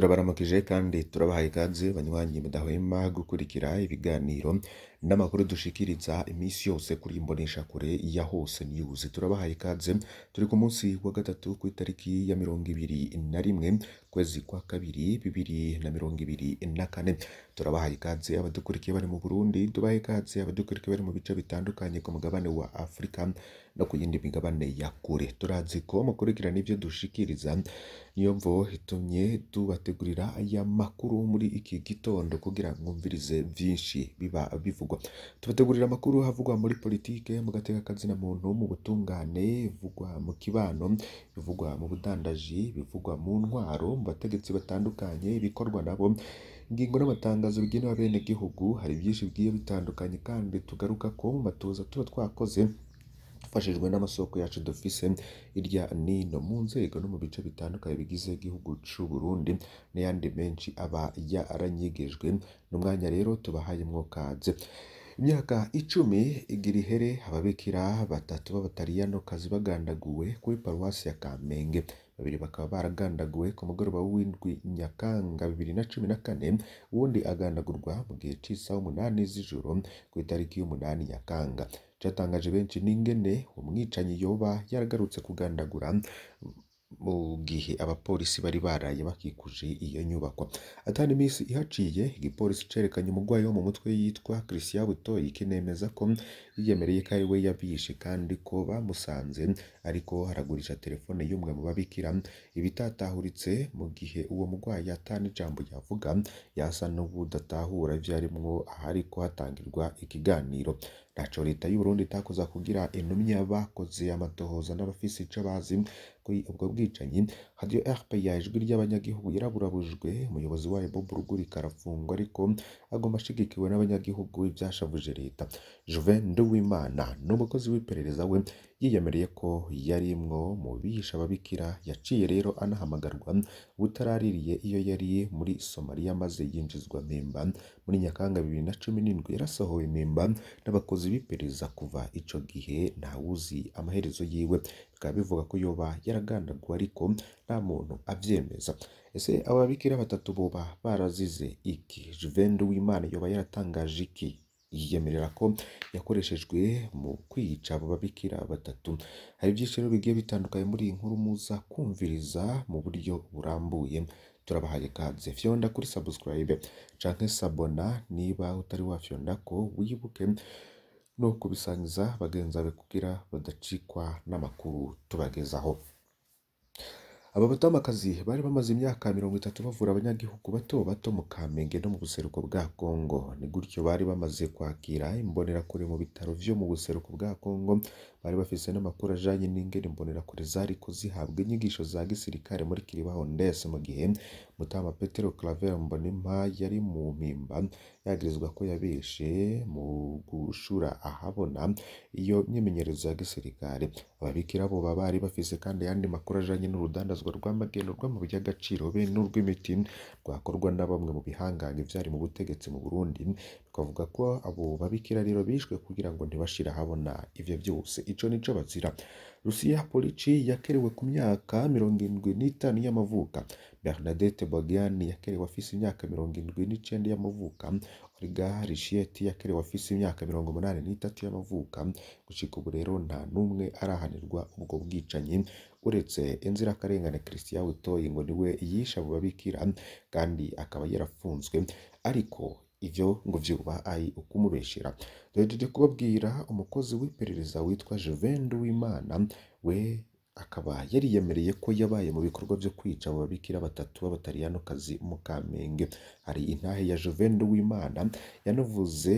turabaramukije kandi turabahaye ikaze banywanyi mudahwema gukurikira ibiganiro n'amakuru dushikiriza iminsi yose kuri imbonesha kure ya hose news turabahaye ikaze turi ku munsi wa gatatu ku itariki ya mirongo ibiri na rimwe kwezi kwa kabiri bibiri na mirongo ibiri na kane turabahaye ikaze abadukurikiye bari mu Burundi tubahe ikaze abadukurikiye bari mu bice bitandukanye ku mugabane wa Afurika no ku yindi migabane ya kure turazi ko mukurikirana ibyo dushikiriza niyo mvo itumye tubategurira aya makuru muri iki gitondo kugira mwumvirize byinshi biba bivugwa tubategurira amakuru havugwa muri politiki mu gatekakazina muntu mu butungane bivugwa mu kibano bivugwa mu budandaji bivugwa mu ntwaro mu bategetsi batandukanye ibikorwa nabo ingingo n'amatangazo bigenewe abenegihugu hari byinshi bigiye bitandukanye kandi tugaruka ko mu matoza tuba twakoze dufashijwe n'amasoko yacu dufise hirya n'ino mu nzego no mu bice bitandukanye bigize igihugu cy'u Burundi n'ayandi menshi aba yaranyegejwe n'umwanya rero tubahayemo kaze imyaka icumi igira ihere ababikira batatu kazi bagandaguwe kuri paruwasi ya Kamenge babiri bakaba baragandaguwe ku mugoroba w'indwi Nyakanga bibiri na cumi na kane uwundi agandagurwa mu gihe cy'isaha umunani z'ijoro ku itariki y'umunani Nyakanga cyatangaje benshi n'ingene umwicanyi yoba yaragarutse kugandagura mu gihe abapolisi bari baraye bakikuje iyo nyubako atari iminsi ihaciye igipolisi cerekanye umurwayi wo mu mutwe yitwa Christian Butoyi kinemeza ko yiyemereye ko ari yabishe kandi ko bamusanze ariko haragurisha telefone y'umwe mu babikira ibitatahuritse mu gihe uwo murwayi atana ijambo yavuga yasa n'ubudatahura ibyo arimwo ahari ko hatangirwa ikiganiro ntacyo leta y'u Burundi itakoza kugira intumye abakoze amatohoza n'abafise ico bazi kuri ubwo bwicanyi hadiyo RPA ijwi ry'abanyagihugu yaraburabujwe umuyobozi wayo Bob Rugurika arafungwa ariko agomba ashigikiwe n'abanyagihugu ivyashavuje leta Juven Nduwimana n'umukozi w'iperereza we yiyamiriye ko yari imwo mu bihishe ababikira, yaciye rero anahamagarwa butaraririye iyo yari muri Somaliya maze yinjizwa mpemba. Muri Nyakanga bibiri na cumi n'indwi yarasohowe mpemba n'abakozi b'iperereza kuva icyo gihe ntawuzi amaherezo yiwe. Bikaba bivuga ko yoba yaragandaguwe ariko nta muntu abyemeza Ese ababikira batatu boba barazize iki? Juveni Uwimana yoba yaratangaje iki? yiyemerera ko yakoreshejwe mu kwica abo babikira batatu. Hari ibyiciro bigiye bitandukanye muri iyi nkuru muza kumviriza mu buryo burambuye. Turabahaye ikaze fyonda kuri subscribe canke sabona niba utari wa wafyonda ko wibuke no kubisangiza bagenzi bawe kugira badacikwa n'amakuru tubagezaho. Aba batamakazi bari bamaze imyaka mirongo itatu bavura abanyagihugu bato bato mu Kamenge no mu buseruko bwa Kongo. Ni gutyo bari bamaze kwakira imbonerakure mu bitaro vyo mu buseruko bwa Kongo bari bafise n'amakuru ajanye n'ingene imbonerakure zariko zihabwa inyigisho za gisirikare muri Kiribaho ndese mu gihe Mutama Petero Claver Mbonimpa yari mu mpimba yagirizwa ko yabeshe mu gushura ahabona iyo myimenyerezo ya gisirikare ababikira bo baba bari bafise kandi yandi makuru ajanye n'urudandazwa rw'amagendo rw'amabuye y'agaciro be n'urw'imiti rwakorwa na bamwe mu bihangange byari mu butegetsi mu Burundi Bavuga ko abo babikira rero bishwe kugira ngo ntibashire ahabona ivyo vyose ico nico bazira Lucia Polici yakerewe ku myaka mirongo irindwi n'itanu y'amavuka Bernadette Bagiani yakerewe afise imyaka mirongo irindwi n'icenda y'amavuka Olga Richietti yakerewe afise imyaka mirongo umunani n'itatu y'amavuka gucika ubu rero nta n'umwe arahanirwa ubwo bwicanyi uretse inzirakarengane Christian Butoyi ngo niwe yishe abo babikira kandi akaba yarafunzwe ariko ibyo ngo byuba ari ukumubeshyera dore tujya kubabwira umukozi w'iperereza witwa Juvende wimana we akaba yariyemereye ko yabaye mu bikorwa byo kwica ababikira batatu kazi mu Kamenge hari intahe ya Juvende w’imana yanavuze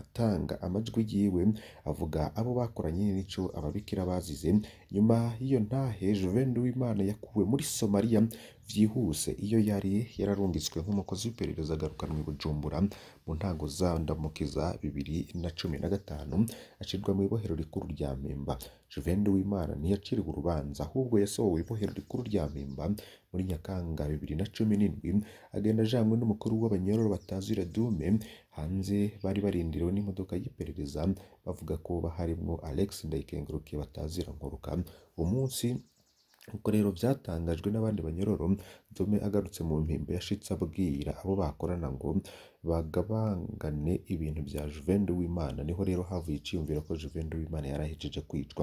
atanga amajwi yiwe avuga abo bakoranye n'icyo ababikira bazize nyuma y'iyo ntahe Juvende Uwimana yakuwe muri Somalia byihuse iyo yari yararungitswe nk'umukozi w'iperereza agarukanwa i Bujumbura mu ntango za Ndamukiza bibiri na cumi na gatanu acirwa mu ibohero rikuru rya Mpemba Juvende Uwimana ntiyaciriwe urubanza ahubwo yasohowe ibohero rikuru rya Mpemba muri Nyakanga bibiri na cumi n'indwi agenda ajanywe n'umukuru w'abanyororo batazi Iradume hanze bari barindiriwe n'imodoka y'iperereza bavuga ko baharimo Alex Ndayikengurukiye batazira nkoruka umunsi Nk'uko rero byatangajwe n'abandi banyororo Dome agarutse mu mpimbo yashitse abwira abo bakorana ngo bagabangane ibintu bya Juvenal w'imana niho rero havuye icyiyumviro ko Juvenal wimana yari ahejeje kwicwa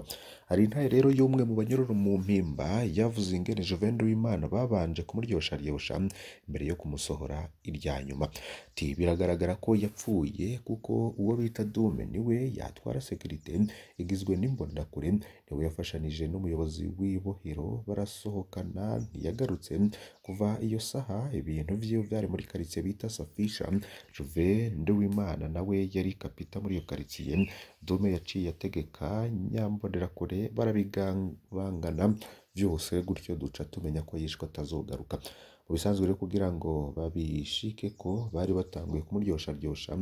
hari intare rero y'umwe mu banyururu mu mpimba yavuze ingene Juvenal w'imana babanje kumuryoshya ryosha mbere yo kumusohora irya nyuma biragaragara ko yapfuye kuko uwo bita Dome niwe yatwara sekirite igizwe n'imbonakure niwe yafashanije n'umuyobozi w'ibohero barasohokana ntiyagarutse Kuva iyo saha ibintu bye byari muri karitsiye bita Safisha, Juve Nduwimana nawe yari kapita muri iyo karitsiye. Dome yaciye ategeka nyambonerakure barabibangana byose gutyo duca tumenya ko yishwe atazogaruka mu bisanzwe rero kugira ngo babishike ko bari batanguye kumuryosha kumuryosharyoshya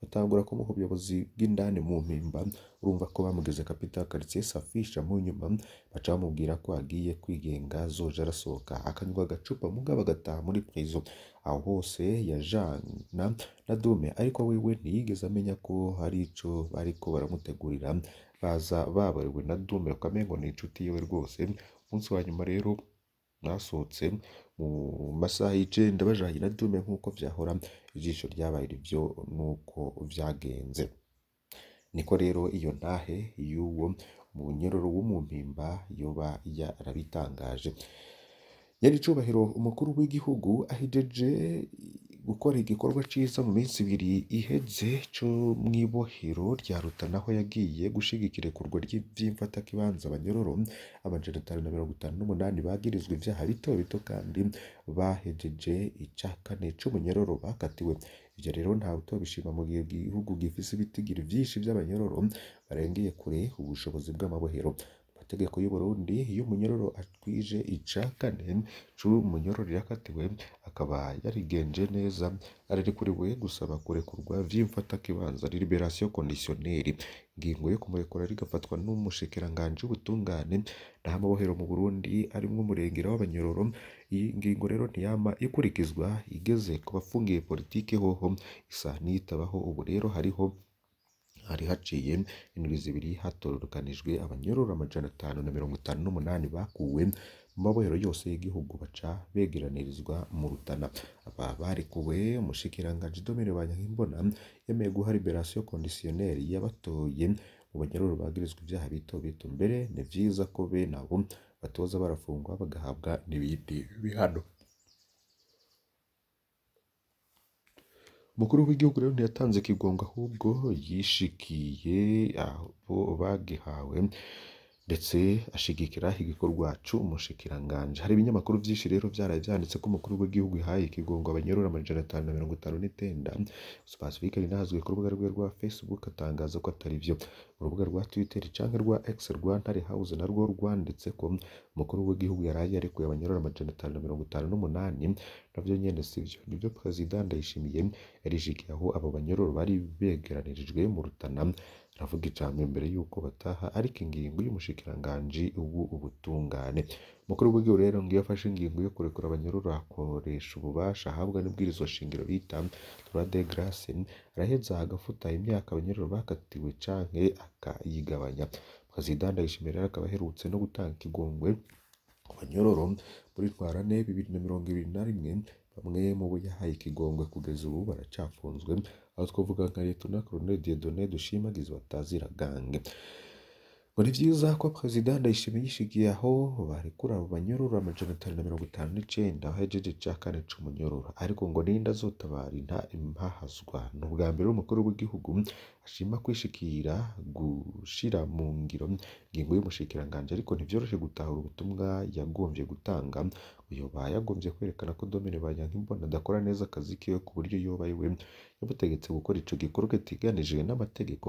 batangura kumuha ubuyobozi bw'indani mu mpimba urumva ko bamugeze kapita karitsiye safisha mu nyuma baca bamubwira ko agiye kwigenga azoja arasohoka akanywa agacupa mugabo agataha muri prison aho hose yajana na Dome ariko wewe ntiyigeze amenya ko hari ico bariko baramutegurira baza babariwe na Dome ukamengo ni inshuti yiwe rwose umunsi wa nyuma rero mwasohotse mu masaha y'icenda bajanye na Dume nk'uko byahora ijisho ryabaye rivyo n'uko vyagenze niko rero iyo ntahe y'uwo mu nyororo w'umumpimba yoba yarabitangaje icyubahiro umukuru w'igihugu ahijeje gukora igikorwa cyiza mu minsi ibiri iheze cyo mu ibohero rya Rutana aho yagiye gushyigikira irekurwa ry'imfatakibanza abanyururu amajana atanu na mirongo itanu n'umunani bagirizwa ibyaha bito bito kandi bahejeje icya kane cy'umunyururu bakatiwe ibyo rero ntawe utobishima mu gihe igihugu gifite ibitigiri byinshi by'abanyororo barengeye kure ubushobozi bw'amabohero amategeko y'uburundi iyo umunyororo atwije ica kane cu munyororo yakatiwe akaba yarigenje neza ararikuriwe gusaba kurekurwa vy'imfatakibanza liberation conditionnelle ingingo yo kumurekura rigafatwa n'umushikiranganji w'ubutungane amabohero mu Burundi arimo umurengera w'abanyororo iyi ngingo rero ntiyama ikurikizwa igeze ku bafungiye politiki hoho isa n'itabaho ubu rero hariho hari haciye indwi zibiri hatororokanijwe abanyororo amajana atanu na mirongo itanu n'umunani bakuwe mu mabohero yose y'igihugu baca begeranirizwa mu rutana aba barekuwe umushikiranganji domire banyankimbona yemeye guha liberasiyo kondisiyoneri y'abatoye mu banyaruru bagirizwa ibyaha bito bito mbere ni byiza ko bene nabo batoza barafungwa bagahabwa n'ibindi bihano Umukuru w'igihugu rero ntiyatanze ikigongo ahubwo yishikiye abo bagihawe. ndetse ashyigikira igikorwa cy'umushikiranganji hari ibinyamakuru byinshi rero byaraye byanditse ko umukuru w'igihugu yahaye ikigongo abanyurura amajana atanu na mirongo itanu n'icyenda Pacifique ari ku rubuga rwe rwa Facebook atangaza ko atari byo urubuga rwa Twitter cyangwa rwa X Rwanda Ntare House narwo rwanditse ko umukuru w'igihugu yaraye arekuye abanyurura amajana atanu na mirongo itanu n'umunani nabyo nyine si byo nibyo Perezida Ndayishimiye yarijigiye aho abo banyururu bari begeranirijwe mu Rutana avuga ijambo mbere y'uko bataha ariko ingingo y'umushikiranganji ubu w'ubutungane umukuru w'igihugu rero ngo iyo afashe ingingo yo kurekura abanyururu akoresha ububasha ahabwa n'ibwirizwa shingiro bita tura de grace agafuta imyaka abanyururu bakatiwe canke akayigabanya Perezida ndayishimira akaba aherutse no gutanga ikigongwe ku banyororo muri twarane bibiri na mirongo ibiri na rimwe bamwe mu bo yahaye ikigongwe kugeza ubu baracyafunzwe aho twavuga nka Lt Col Dieudonné Dushimagizwe atazira gange ni byiza ko Perezida Ndayishimiye yishigiyeho barekura banyurura amajana atanu na mirongo itanu n'icyenda aho yajeje cya kane ariko ngo ninda azotabara inta impahazwa ni ubwa mbere umukuru w'igihugu ashima kwishikira gushira mu ngiro ingingo y'umushikiranganje ariko ntibyoroshye gutahura ubutumwa yagombye gutanga yoba yagombye kwerekana ko Domine Banyankimbona adakora neza akazi kiwe ku buryo yoba ariwe yamutegetse gukora icyo gikorwa kitiganijwe n'amategeko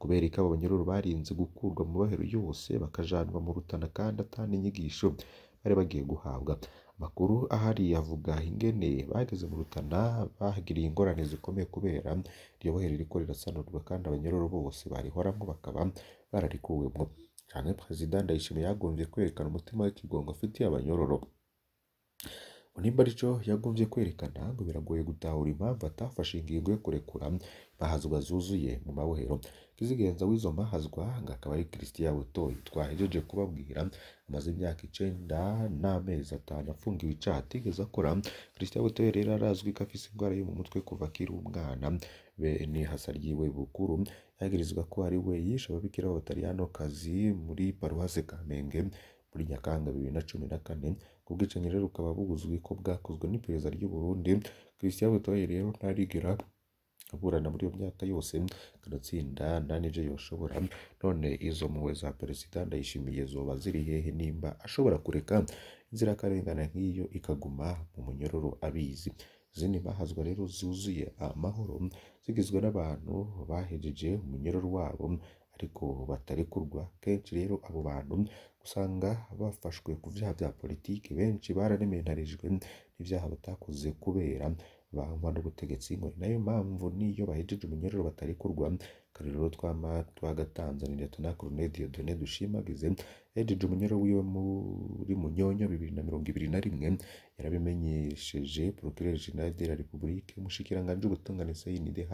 kubera ikabanyururu barinze gukurwa mu mahero yose bakajanwa mu rutana kandi atana inyigisho bari bagiye guhabwa amakuru ahari avuga ingene bageze mu rutana bahagiriye ingorane zikomeye kubera iryo bohero ririko rirasanurwa kandi abanyururu bose barihoramo bakaba bararikuwemwo cyane perezida ndayishimiye yagombye kwerekana umutima w'ikigongo afitiye abanyororo Onimba Rico yagombye kwerekana ngo biragoye gutahura impamvu atafashe ingingo yo kurekura bahazwa zuzuye mu mabohero Kizigenza w'izo mahazwa ngo akaba ari Christian Butoyi twahejeje kubabwira amaze imyaka icenda n'amezi atanu afungiwe icaha atigeze akora Christian Buto rero arazwi ko afise indwara yo mu mutwe kuva akiri umwana bene hasa ryiwe bukuru yagirizwa ko ari we yishe ababikira kazi muri paruwase Kamenge muri Nyakanga bibiri na cumi na kane ubwicanyi rero bukaba buzwi ko bwakozwe n'iperereza ry'u Burundi Christian Butoyi rero ntarigera aburana muri iyo myaka yose kano nta n'ibyo yoshobora none izo mpuhwe za perezida ndayishimiye zoba ziri hehe nimba ashobora kureka inzirakarengane nk'iyo ikaguma mu munyororo abizi izindi bahazwa rero zuzuye amahoro zigizwe n'abantu bahejeje umunyururu wabo ariko batarekurwa kenshi rero abo bantu usanga bafashwe ku byaha bya politiki benshi bararemererijwe n'ibyaha batakoze kubera barangwa n'ubutegetsi ngo ni nayo mpamvu n'iyo bahejeje umunyururu batarekurwa akarero twama twagatanze ni Lt Col Dieudonné Dushimagize yahejeje umunyururu wiwe muri Munyonyo bibiri na mirongo ibiri na rimwe yarabimenyesheje Procureur General de la Republique umushikiranganji ubutungane CNDH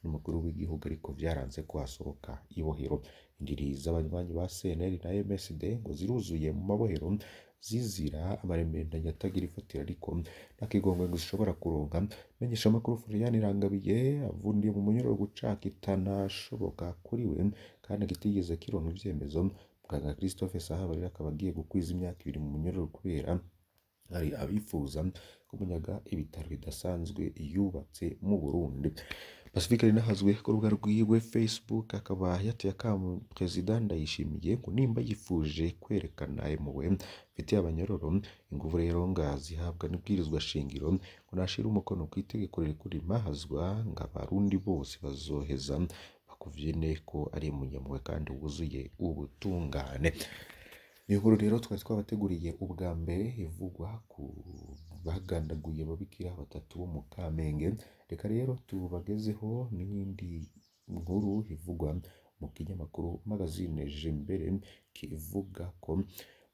n'umukuru w'igihugu ariko byaranze ko hasohoka ibohero indiri z'abanywanyi ba CNL na MSD ngo ziruzuye mu mabohero zizira amaremendanya atagira ifatira ariko ntakigongwe ngo zishobora kuronka menyesha amakuru Florian Rangabiye avundiye mu munyoro gucaka itanashoboka kuri we kandi kitigeze kironka ibyemezo muganga Christophe Sahabarira akaba agiye gukwiza imyaka ibiri mu munyoro kubera hari abifuza kumenyaga ibitaro bidasanzwe yubatse mu Burundi Pacifique ari nahazwe ku rubuga rwiwe Facebook akaba yateye akamo Perezida Ndayishimiye ngo nimba yifuje kwerekana impuhwe mfite abanyororo ingufu rero ngazihabwa n'ibwirizwa shingiro ngo nashira umukono ku itegeko riri mahazwa ngo abarundi bose bazoheza bakuvye ko ari umunyamuwe kandi wuzuye ubutungane Ni inkuru rero twari twabateguriye ubwa mbere ivugwa ku bagandaguye ababikira batatu bo mu Kamenge, reka rero tubagezeho n'iyindi nkuru ivugwa mu kinyamakuru magazine Jembere kivuga ko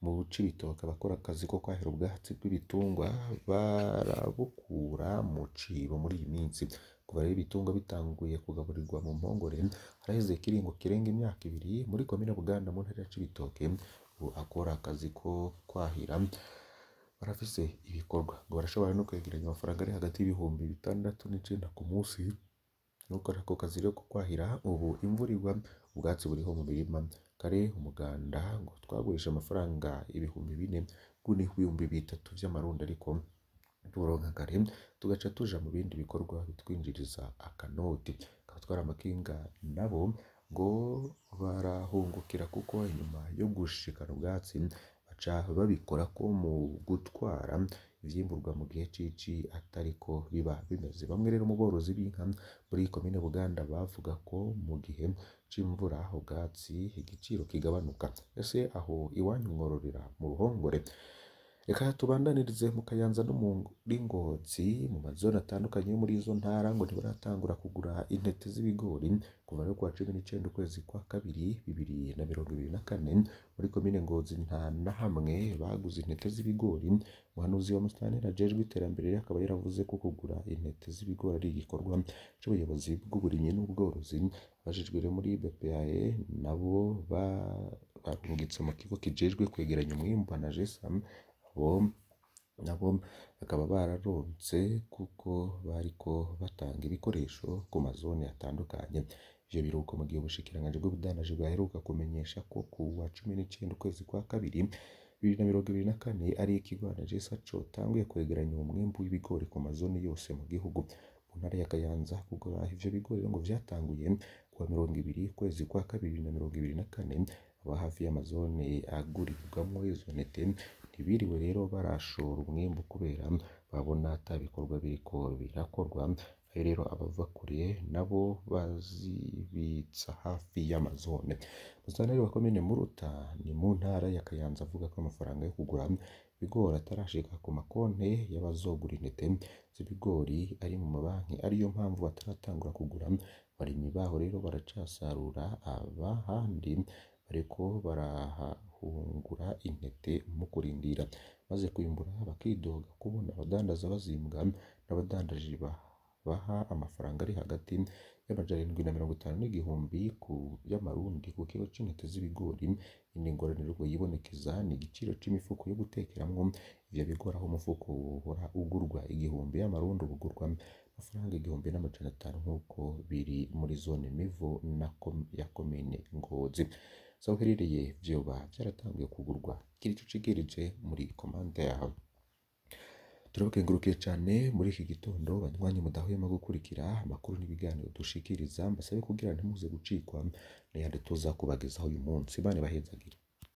mu Cibitoke abakora akazi ko kwahira ubwatsi bw'ibitungwa barabukura mu cibo muri iyi minsi. Kuva rero ibitungwa bitanguye kugaburirwa mu mpongore, haraheze ikiringo kirenga imyaka ibiri muri komine Buganda mu ntara ya Cibitoke akora akazi ko kwahira, barafise ibikorwa ngo barashobora no kwegeranya amafaranga ari hagati y'ibihumbi bitandatu n'icenda ku munsi, n'ukora ako kazi rero ko kwahira, ubu imvura igwa ubwatsi buriho mu mirima, kare umuganda ngo twagurisha amafaranga ibihumbi bine, ubu ni ibihumbi bitatu vy'amarundi ariko turonka kare tugaca tuja mu bindi bikorwa bitwinjiriza akanoti, tukaba twari amakinga nabo ngo barahungukira kuko nyuma yo gushikana ubwatsi baca babikora ko mu gutwara ibyimburwa mu gihe cy'ici atari ko biba bimeze bamwe rero mu borozi b'inka muri komine Buganda bavuga ko mu gihe cy'imvura ubwatsi igiciro kigabanuka ese aho iwanyu mwororera mu ruhongore reka tubandanirize mu kayanza no muri ngozi mu mazone atandukanye yo muri izo ntara ngo ntibaratangura kugura intete z'ibigori kuva rero kuwa cumi n'icyenda ukwezi kwa kabiri bibiri na mirongo ibiri na kane muri komine ngozi nta na hamwe baguze intete z'ibigori umuhanuzi wa musitanteri ajejwe iterambere akaba yaravuze ko kugura intete z'ibigori ari igikorwa cy'ubuyobozi bw'uburimyi n'ubworozi abajijwe rero muri bpae nabo barungitse mu kigo kijejwe kwegeranya umwimbu na jesamu nabo bakaba bararonse kuko bariko batanga ibikoresho ku mazone atandukanye, ivyo biruko mu gihe ubushikiranganji bw'ubudandaji buheruka kumenyesha ko kuwa cumi n'icenda ukwezi kwa kabiri bibiri na mirongo ibiri na kane ari ikigwananje saco tanguye kwegeranya umwimbu w'ibigori ku mazone yose mu gihugu, mu ntara ya Kayanza kugura ivyo bigori ngo vyatanguye kuwa mirongo ibiri ukwezi kwa kabiri bibiri na mirongo ibiri na kane, aba hafi y'amazone agurirwamwo izo ntete. ntibiriwe rero barashora umwembu kubera babona ata bikorwa biri birakorwa, ayo rero abava kure nabo bazibitsa hafi y'amazone. Musonera wa komine Muruta ni mu ntara ya Kayanza avuga ko amafaranga yo kugura ibigori atarashika ku makonti y'abazogura intete z'ibigori ari mu mabanki ariyo mpamvu bataratangura kugura, barimi baho rero baracasarura abahandi bariko baraha bakungura intete mu kurindira, maze kwimbura bakidoga kubona abadandaza bazimbwa n'abadandaji baha amafaranga ari hagati y'amajana arindwi na mirongo itanu n'igihumbi y'amarundi ku kiro cy'intete z'ibigori, indi ngorane yibonekeza ni igiciro cy'imifuko yo gutekeramo, ibyo bigori umufuko uhora ugurwa igihumbi y'amarundi uba ugurwa amafaranga igihumbi n'amajana atanu nk'uko biri muri zone Mivo ya Komine Ngozi. aho byoba byaratangiye kugurwa gira icyo muri komande yawe turabakengurukire cyane muri iki gitondo banywanyi mudahwema gukurikira amakuru n'ibiganiro dushikiriza mbasabe kugira ntimuze gucikwa n'ayandi tuza kubagezaho uyu munsi bane bahezagire